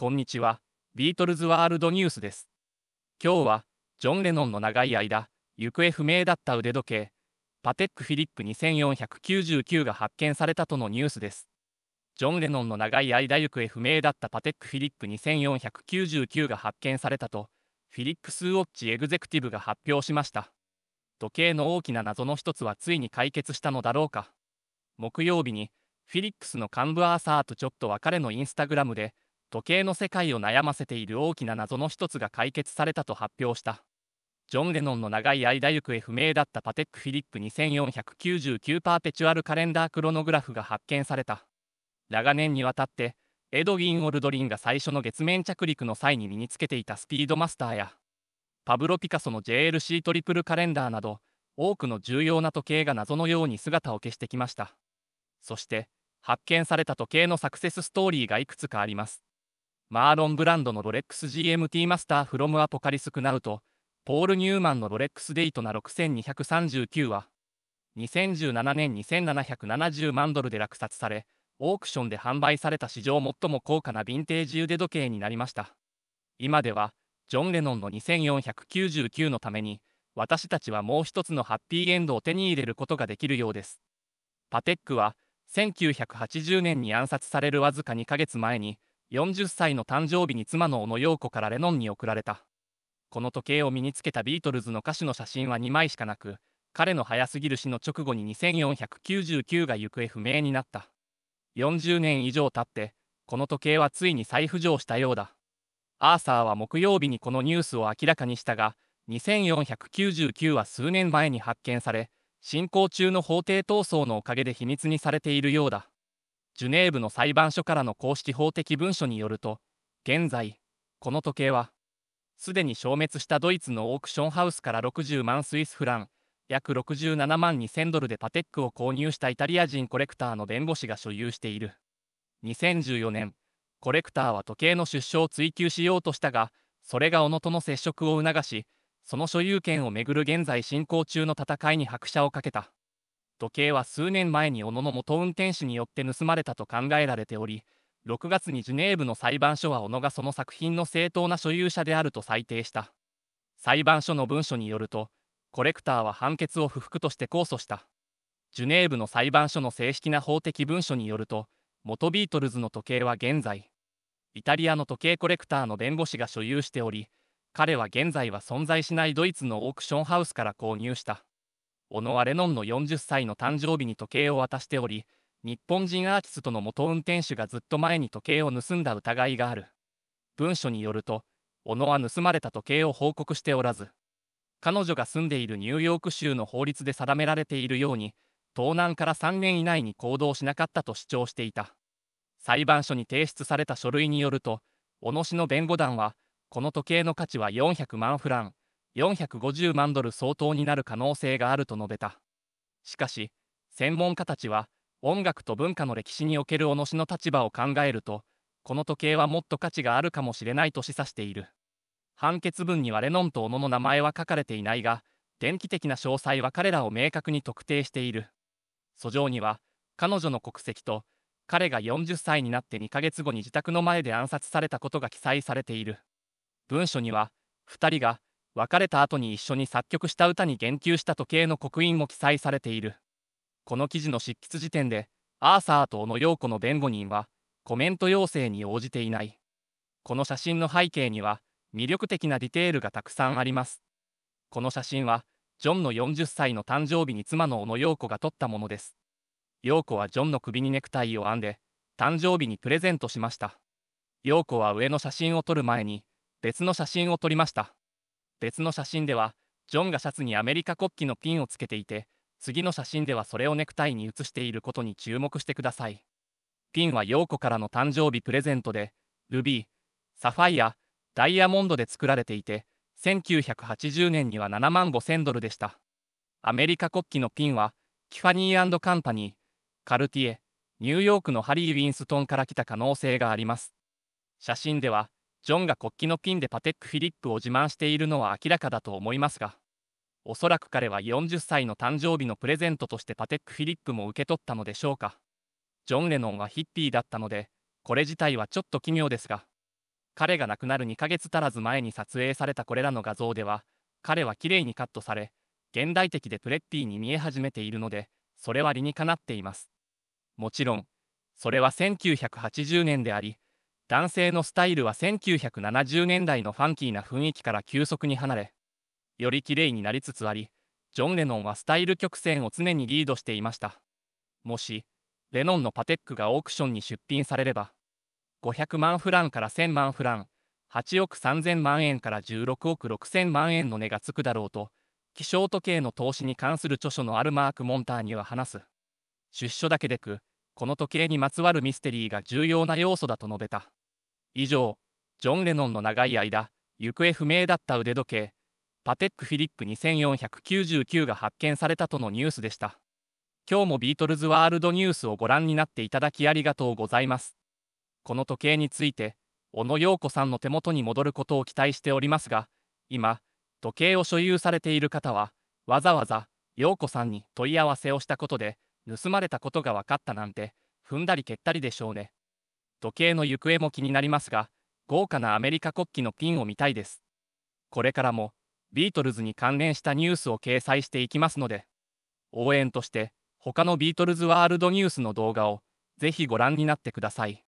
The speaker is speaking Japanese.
こんにちは、ビートルズワールドニュースです。今日は、ジョン・レノンの長い間、行方不明だった腕時計、パテック・フィリップ2499が発見されたとのニュースです。ジョン・レノンの長い間行方不明だったパテック・フィリップ2499が発見されたと、フィリップス・ウォッチ・エグゼクティブが発表しました。時計の大きな謎の一つはついに解決したのだろうか。木曜日に、フィリックスの幹部アーサーとちょっと別れのインスタグラムで、時計の世界を悩ませている大きな謎の一つが解決されたと発表したジョン・レノンの長い間行方不明だったパテック・フィリップ2499パーペチュアルカレンダークロノグラフが発見された長年にわたってエドウィン・オルドリンが最初の月面着陸の際に身につけていたスピードマスターやパブロ・ピカソの JLC トリプルカレンダーなど多くの重要な時計が謎のように姿を消してきましたそして発見された時計のサクセスストーリーがいくつかありますマーロン・ブランドのロレックス GMT マスターフロムアポカリスクナウト、ポール・ニューマンのロレックスデイトナ6239は、2017年2770万ドルで落札され、オークションで販売された史上最も高価なヴィンテージ腕時計になりました。今では、ジョン・レノンの2499のために、私たちはもう一つのハッピーエンドを手に入れることができるようです。パテックは、1980年に暗殺されるわずか2ヶ月前に、40歳の誕生日に妻の小野陽子からレノンに贈られた。この時計を身につけたビートルズの歌手の写真は2枚しかなく、彼の早すぎる死の直後に2499が行方不明になった。40年以上経って、この時計はついに再浮上したようだ。アーサーは木曜日にこのニュースを明らかにしたが、2499は数年前に発見され、進行中の法廷闘争のおかげで秘密にされているようだ。ジュネーブの裁判所からの公式法的文書によると、現在、この時計は、すでに消滅したドイツのオークションハウスから60万スイスフラン、約67万2000ドルでパテックを購入したイタリア人コレクターの弁護士が所有している。2014年、コレクターは時計の出所を追求しようとしたが、それが小野との接触を促し、その所有権をめぐる現在進行中の戦いに拍車をかけた。時計は数年前に小野の元運転手によって盗まれたと考えられており、6月にジュネーブの裁判所は小野がその作品の正当な所有者であると裁定した。裁判所の文書によると、コレクターは判決を不服として控訴した。ジュネーブの裁判所の正式な法的文書によると、元ビートルズの時計は現在、イタリアの時計コレクターの弁護士が所有しており、彼は現在は存在しないドイツのオークションハウスから購入した。小野はレノンの40歳の誕生日に時計を渡しており、日本人アーティストの元運転手がずっと前に時計を盗んだ疑いがある。文書によると、小野は盗まれた時計を報告しておらず、彼女が住んでいるニューヨーク州の法律で定められているように、盗難から3年以内に行動しなかったと主張していた。裁判所に提出された書類によると、小野氏の弁護団は、この時計の価値は400万フラン、450万ドル相当になる可能性があると述べたしかし専門家たちは音楽と文化の歴史におけるおのしの立場を考えるとこの時計はもっと価値があるかもしれないと示唆している判決文にはレノンと小野の名前は書かれていないが電気的な詳細は彼らを明確に特定している訴状には彼女の国籍と彼が40歳になって2ヶ月後に自宅の前で暗殺されたことが記載されている文書には2人が別れた後に一緒に作曲した歌に言及した時計の刻印も記載されているこの記事の執筆時点でアーサーと小野陽子の弁護人はコメント要請に応じていないこの写真の背景には魅力的なディテールがたくさんありますこの写真はジョンの40歳の誕生日に妻の小野陽子が撮ったものです陽子はジョンの首にネクタイを編んで誕生日にプレゼントしました陽子は上の写真を撮る前に別の写真を撮りました別の写真では、ジョンがシャツにアメリカ国旗のピンをつけていて、次の写真ではそれをネクタイに写していることに注目してください。ピンはー子からの誕生日プレゼントで、ルビー、サファイア、ダイヤモンドで作られていて、1980年には7万5000ドルでした。アメリカ国旗のピンは、キファニーカンパニー、カルティエ、ニューヨークのハリー・ウィンストンから来た可能性があります。写真では、ジョンが国旗のピンでパテック・フィリップを自慢しているのは明らかだと思いますが、おそらく彼は40歳の誕生日のプレゼントとしてパテック・フィリップも受け取ったのでしょうか。ジョン・レノンはヒッピーだったので、これ自体はちょっと奇妙ですが、彼が亡くなる2ヶ月足らず前に撮影されたこれらの画像では、彼は綺麗にカットされ、現代的でプレッピーに見え始めているので、それは理にかなっています。もちろん、それは1980年であり、男性のスタイルは1970年代のファンキーな雰囲気から急速に離れ、より綺麗になりつつあり、ジョン・レノンはスタイル曲線を常にリードしていました。もし、レノンのパテックがオークションに出品されれば、500万フランから1000万フラン、8億3000万円から16億6000万円の値がつくだろうと、気象時計の投資に関する著書のあるマーク・モンターには話す。出所だけでく、この時計にまつわるミステリーが重要な要素だと述べた。以上、ジョン・レノンの長い間、行方不明だった腕時計、パテック・フィリップ2499が発見されたとのニュースでした。今日もビートルズワールドニュースをご覧になっていただきありがとうございます。この時計について、小野陽子さんの手元に戻ることを期待しておりますが、今、時計を所有されている方は、わざわざ、洋子さんに問い合わせをしたことで、盗まれたことが分かったなんて、踏んだり蹴ったりでしょうね。時計の行方も気になりますが、豪華なアメリカ国旗のピンを見たいです。これからも、ビートルズに関連したニュースを掲載していきますので、応援として、他のビートルズワールドニュースの動画を、ぜひご覧になってください。